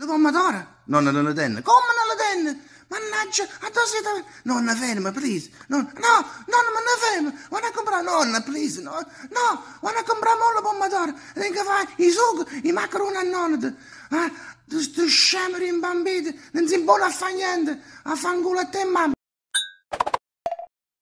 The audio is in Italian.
La mamma Nonna non le tenne. Come non le tenne? Mannaggia, addosso di te. Nonna ferma, please. Nonna, no, nonna, ma non ferma. Vanno a comprare, nonna, please. No, no, vanno a comprare le pomodoro. Venga fare i sugo, i macaroni a nonna. Ah, tu, tu scemo rimbambito, non si può fare niente. A fanculo a te, mamma.